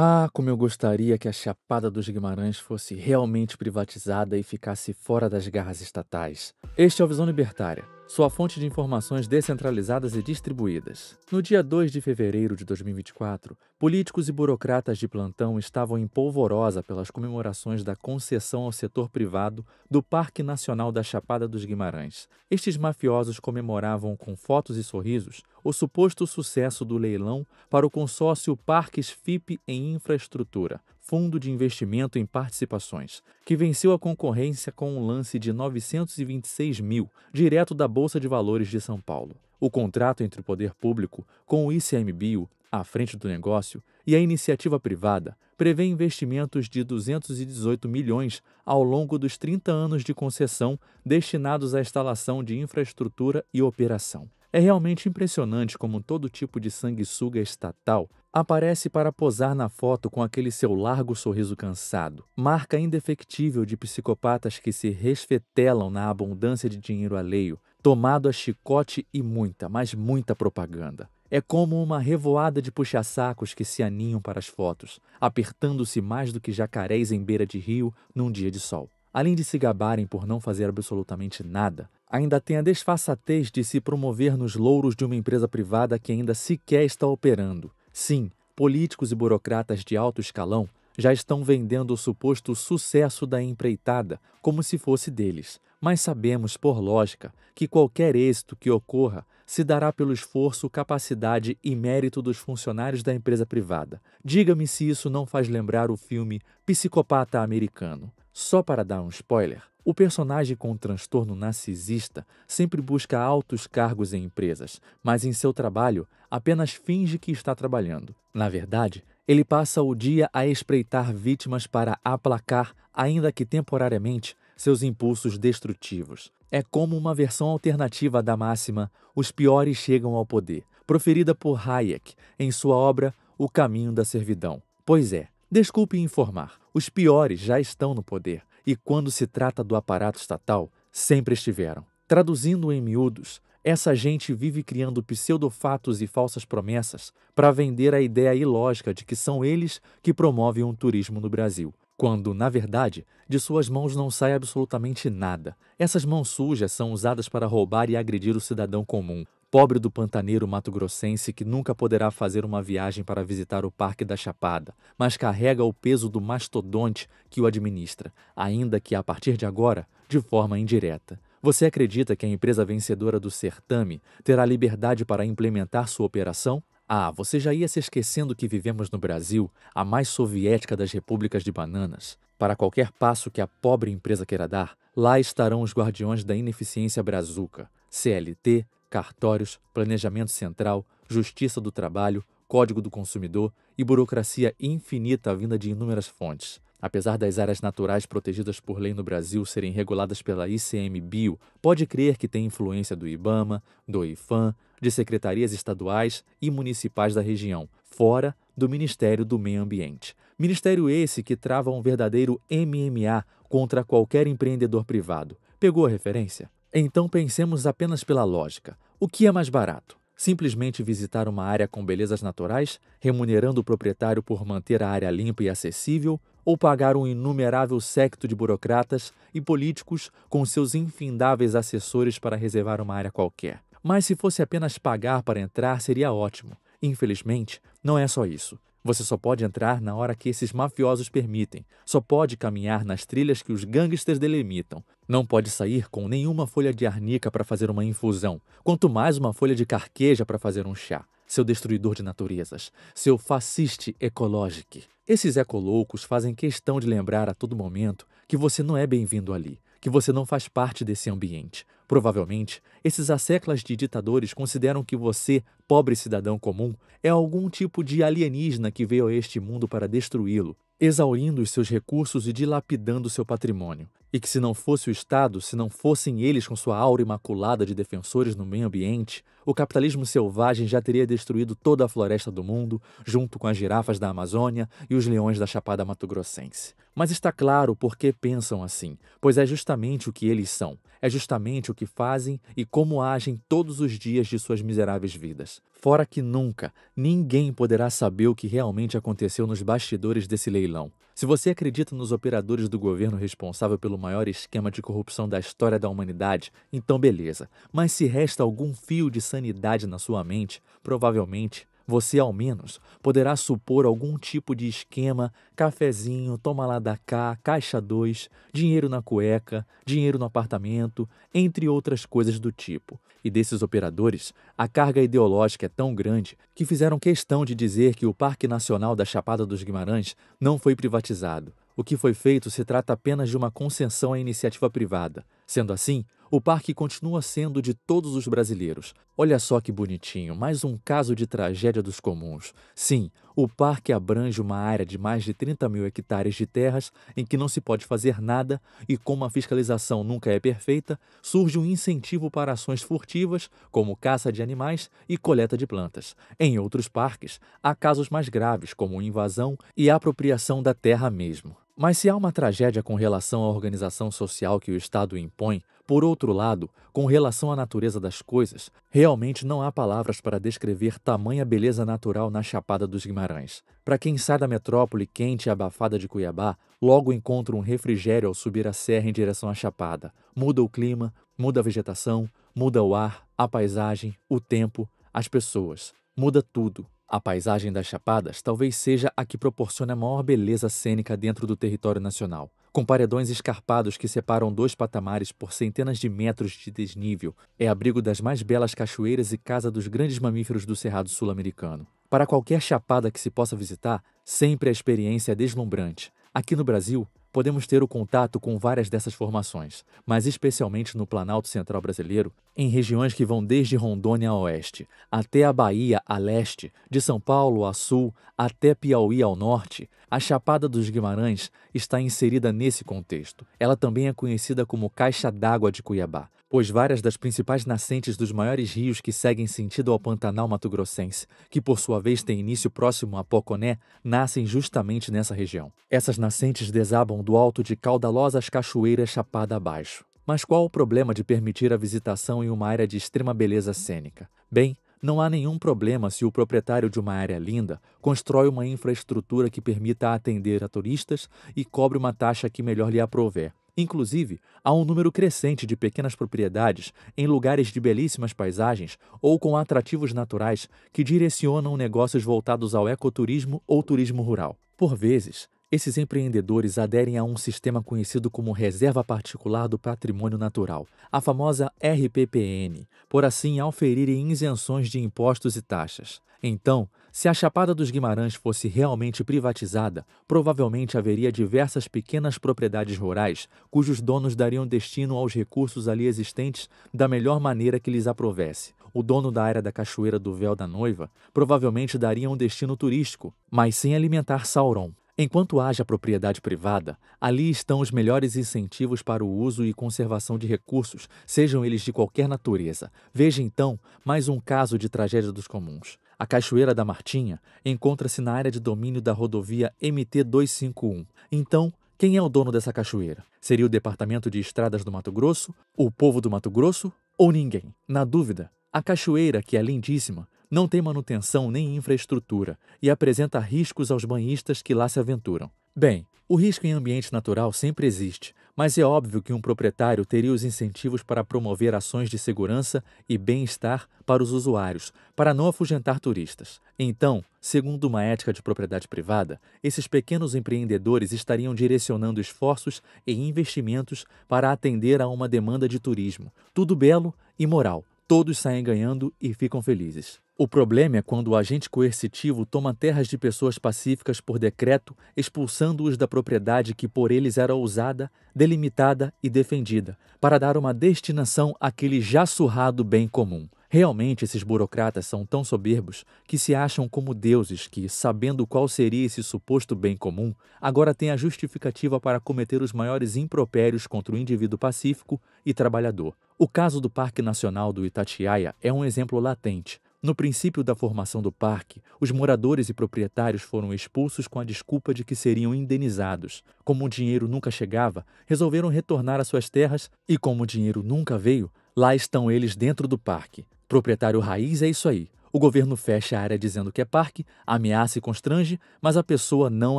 Ah, como eu gostaria que a Chapada dos Guimarães fosse realmente privatizada e ficasse fora das garras estatais. Este é o Visão Libertária sua fonte de informações descentralizadas e distribuídas. No dia 2 de fevereiro de 2024, políticos e burocratas de plantão estavam em polvorosa pelas comemorações da concessão ao setor privado do Parque Nacional da Chapada dos Guimarães. Estes mafiosos comemoravam com fotos e sorrisos o suposto sucesso do leilão para o consórcio Parques FIP em Infraestrutura, fundo de investimento em participações, que venceu a concorrência com um lance de 926 mil, direto da Bolsa de Valores de São Paulo. O contrato entre o poder público, com o ICMBio à frente do negócio, e a iniciativa privada prevê investimentos de 218 milhões ao longo dos 30 anos de concessão destinados à instalação de infraestrutura e operação. É realmente impressionante como todo tipo de sanguessuga estatal aparece para posar na foto com aquele seu largo sorriso cansado, marca indefectível de psicopatas que se resfetelam na abundância de dinheiro alheio, tomado a chicote e muita, mas muita propaganda. É como uma revoada de puxa-sacos que se aninham para as fotos, apertando-se mais do que jacarés em beira de rio num dia de sol. Além de se gabarem por não fazer absolutamente nada, ainda têm a desfaçatez de se promover nos louros de uma empresa privada que ainda sequer está operando. Sim, políticos e burocratas de alto escalão já estão vendendo o suposto sucesso da empreitada como se fosse deles, mas sabemos, por lógica, que qualquer êxito que ocorra se dará pelo esforço, capacidade e mérito dos funcionários da empresa privada. Diga-me se isso não faz lembrar o filme Psicopata Americano. Só para dar um spoiler, o personagem com transtorno narcisista sempre busca altos cargos em empresas, mas em seu trabalho apenas finge que está trabalhando. Na verdade, ele passa o dia a espreitar vítimas para aplacar, ainda que temporariamente, seus impulsos destrutivos. É como uma versão alternativa da máxima Os piores chegam ao poder, proferida por Hayek em sua obra O Caminho da Servidão. Pois é, desculpe informar, os piores já estão no poder e, quando se trata do aparato estatal, sempre estiveram. Traduzindo em miúdos, essa gente vive criando pseudofatos e falsas promessas para vender a ideia ilógica de que são eles que promovem um turismo no Brasil, quando, na verdade, de suas mãos não sai absolutamente nada. Essas mãos sujas são usadas para roubar e agredir o cidadão comum, Pobre do pantaneiro mato-grossense que nunca poderá fazer uma viagem para visitar o Parque da Chapada, mas carrega o peso do mastodonte que o administra, ainda que a partir de agora, de forma indireta. Você acredita que a empresa vencedora do certame terá liberdade para implementar sua operação? Ah, você já ia se esquecendo que vivemos no Brasil, a mais soviética das repúblicas de bananas. Para qualquer passo que a pobre empresa queira dar, lá estarão os guardiões da ineficiência brazuca, CLT, cartórios, planejamento central, justiça do trabalho, código do consumidor e burocracia infinita vinda de inúmeras fontes. Apesar das áreas naturais protegidas por lei no Brasil serem reguladas pela ICMBio, pode crer que tem influência do IBAMA, do IFAM, de secretarias estaduais e municipais da região, fora do Ministério do Meio Ambiente. Ministério esse que trava um verdadeiro MMA contra qualquer empreendedor privado. Pegou a referência? Então pensemos apenas pela lógica. O que é mais barato? Simplesmente visitar uma área com belezas naturais, remunerando o proprietário por manter a área limpa e acessível, ou pagar um inumerável séquito de burocratas e políticos com seus infindáveis assessores para reservar uma área qualquer. Mas se fosse apenas pagar para entrar, seria ótimo. Infelizmente, não é só isso. Você só pode entrar na hora que esses mafiosos permitem, só pode caminhar nas trilhas que os gangsters delimitam, não pode sair com nenhuma folha de arnica para fazer uma infusão, quanto mais uma folha de carqueja para fazer um chá seu destruidor de naturezas, seu fasciste ecológico. Esses ecoloucos fazem questão de lembrar a todo momento que você não é bem-vindo ali, que você não faz parte desse ambiente, Provavelmente, esses asseclas de ditadores consideram que você, pobre cidadão comum, é algum tipo de alienígena que veio a este mundo para destruí-lo, exaurindo os seus recursos e dilapidando seu patrimônio. E que se não fosse o Estado, se não fossem eles com sua aura imaculada de defensores no meio ambiente, o capitalismo selvagem já teria destruído toda a floresta do mundo, junto com as girafas da Amazônia e os leões da Chapada Mato Grossense. Mas está claro por que pensam assim, pois é justamente o que eles são, é justamente o que fazem e como agem todos os dias de suas miseráveis vidas. Fora que nunca, ninguém poderá saber o que realmente aconteceu nos bastidores desse leilão. Se você acredita nos operadores do governo responsável pelo maior esquema de corrupção da história da humanidade, então beleza. Mas se resta algum fio de sanidade na sua mente, provavelmente você, ao menos, poderá supor algum tipo de esquema, cafezinho, toma lá da cá, caixa 2, dinheiro na cueca, dinheiro no apartamento, entre outras coisas do tipo. E desses operadores, a carga ideológica é tão grande que fizeram questão de dizer que o Parque Nacional da Chapada dos Guimarães não foi privatizado. O que foi feito se trata apenas de uma concessão à iniciativa privada Sendo assim, o parque continua sendo de todos os brasileiros. Olha só que bonitinho, mais um caso de tragédia dos comuns. Sim, o parque abrange uma área de mais de 30 mil hectares de terras em que não se pode fazer nada e, como a fiscalização nunca é perfeita, surge um incentivo para ações furtivas, como caça de animais e coleta de plantas. Em outros parques, há casos mais graves, como invasão e apropriação da terra mesmo. Mas se há uma tragédia com relação à organização social que o Estado impõe, por outro lado, com relação à natureza das coisas, realmente não há palavras para descrever tamanha beleza natural na Chapada dos Guimarães. Para quem sai da metrópole quente e abafada de Cuiabá, logo encontra um refrigério ao subir a serra em direção à Chapada. Muda o clima, muda a vegetação, muda o ar, a paisagem, o tempo, as pessoas. Muda tudo. A paisagem das Chapadas talvez seja a que proporciona a maior beleza cênica dentro do território nacional, com paredões escarpados que separam dois patamares por centenas de metros de desnível. É abrigo das mais belas cachoeiras e casa dos grandes mamíferos do Cerrado Sul-Americano. Para qualquer chapada que se possa visitar, sempre a experiência é deslumbrante. Aqui no Brasil, podemos ter o contato com várias dessas formações, mas especialmente no Planalto Central Brasileiro, em regiões que vão desde Rondônia a oeste, até a Bahia a leste, de São Paulo a sul, até Piauí ao norte, a Chapada dos Guimarães está inserida nesse contexto. Ela também é conhecida como Caixa d'Água de Cuiabá, pois várias das principais nascentes dos maiores rios que seguem sentido ao Pantanal Mato-grossense, que por sua vez tem início próximo a Poconé, nascem justamente nessa região. Essas nascentes desabam do alto de caudalosas cachoeiras chapada abaixo. Mas qual o problema de permitir a visitação em uma área de extrema beleza cênica? Bem, não há nenhum problema se o proprietário de uma área linda constrói uma infraestrutura que permita atender a turistas e cobre uma taxa que melhor lhe aprover. Inclusive, há um número crescente de pequenas propriedades em lugares de belíssimas paisagens ou com atrativos naturais que direcionam negócios voltados ao ecoturismo ou turismo rural. Por vezes, esses empreendedores aderem a um sistema conhecido como Reserva Particular do Patrimônio Natural, a famosa RPPN, por assim auferirem isenções de impostos e taxas. Então, se a Chapada dos Guimarães fosse realmente privatizada, provavelmente haveria diversas pequenas propriedades rurais cujos donos dariam destino aos recursos ali existentes da melhor maneira que lhes aprovesse o dono da área da Cachoeira do Véu da Noiva, provavelmente daria um destino turístico, mas sem alimentar Sauron. Enquanto haja propriedade privada, ali estão os melhores incentivos para o uso e conservação de recursos, sejam eles de qualquer natureza. Veja então mais um caso de tragédia dos comuns. A Cachoeira da Martinha encontra-se na área de domínio da rodovia MT 251. Então, quem é o dono dessa cachoeira? Seria o Departamento de Estradas do Mato Grosso, o povo do Mato Grosso ou ninguém? Na dúvida, a cachoeira, que é lindíssima, não tem manutenção nem infraestrutura e apresenta riscos aos banhistas que lá se aventuram. Bem, o risco em ambiente natural sempre existe, mas é óbvio que um proprietário teria os incentivos para promover ações de segurança e bem-estar para os usuários, para não afugentar turistas. Então, segundo uma ética de propriedade privada, esses pequenos empreendedores estariam direcionando esforços e investimentos para atender a uma demanda de turismo, tudo belo e moral, Todos saem ganhando e ficam felizes. O problema é quando o agente coercitivo toma terras de pessoas pacíficas por decreto, expulsando-os da propriedade que por eles era usada, delimitada e defendida, para dar uma destinação àquele já surrado bem comum. Realmente esses burocratas são tão soberbos que se acham como deuses que, sabendo qual seria esse suposto bem comum, agora têm a justificativa para cometer os maiores impropérios contra o indivíduo pacífico e trabalhador. O caso do Parque Nacional do Itatiaia é um exemplo latente. No princípio da formação do parque, os moradores e proprietários foram expulsos com a desculpa de que seriam indenizados. Como o dinheiro nunca chegava, resolveram retornar às suas terras e, como o dinheiro nunca veio, lá estão eles dentro do parque, Proprietário raiz é isso aí. O governo fecha a área dizendo que é parque, ameaça e constrange, mas a pessoa não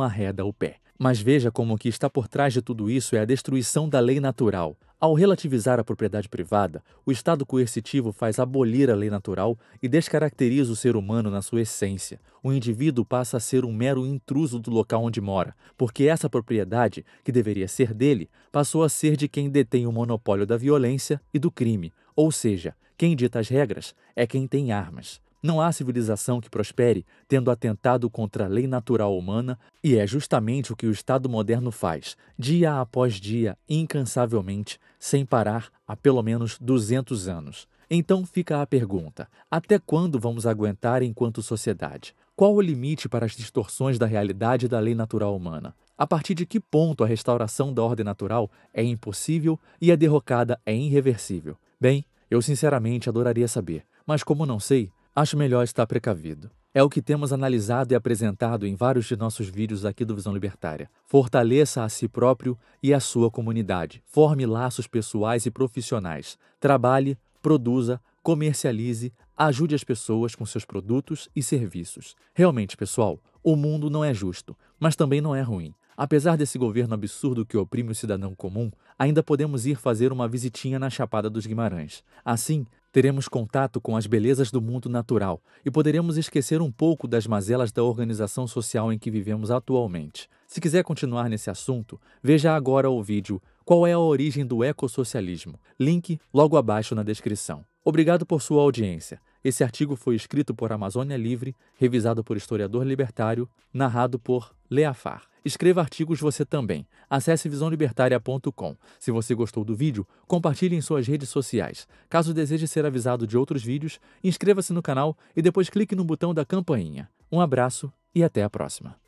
arreda o pé. Mas veja como o que está por trás de tudo isso é a destruição da lei natural, ao relativizar a propriedade privada, o Estado coercitivo faz abolir a lei natural e descaracteriza o ser humano na sua essência. O indivíduo passa a ser um mero intruso do local onde mora, porque essa propriedade, que deveria ser dele, passou a ser de quem detém o monopólio da violência e do crime, ou seja, quem dita as regras é quem tem armas. Não há civilização que prospere tendo atentado contra a lei natural humana, e é justamente o que o Estado moderno faz, dia após dia, incansavelmente, sem parar há pelo menos 200 anos. Então fica a pergunta: até quando vamos aguentar enquanto sociedade? Qual o limite para as distorções da realidade da lei natural humana? A partir de que ponto a restauração da ordem natural é impossível e a derrocada é irreversível? Bem, eu sinceramente adoraria saber, mas como não sei, acho melhor estar precavido. É o que temos analisado e apresentado em vários de nossos vídeos aqui do Visão Libertária. Fortaleça a si próprio e a sua comunidade. Forme laços pessoais e profissionais. Trabalhe, produza, comercialize, ajude as pessoas com seus produtos e serviços. Realmente, pessoal, o mundo não é justo, mas também não é ruim. Apesar desse governo absurdo que oprime o cidadão comum, ainda podemos ir fazer uma visitinha na Chapada dos Guimarães. Assim, Teremos contato com as belezas do mundo natural e poderemos esquecer um pouco das mazelas da organização social em que vivemos atualmente. Se quiser continuar nesse assunto, veja agora o vídeo Qual é a origem do ecossocialismo? Link logo abaixo na descrição. Obrigado por sua audiência. Esse artigo foi escrito por Amazônia Livre, revisado por historiador libertário, narrado por Leafar. Escreva artigos você também. Acesse visãolibertaria.com. Se você gostou do vídeo, compartilhe em suas redes sociais. Caso deseje ser avisado de outros vídeos, inscreva-se no canal e depois clique no botão da campainha. Um abraço e até a próxima.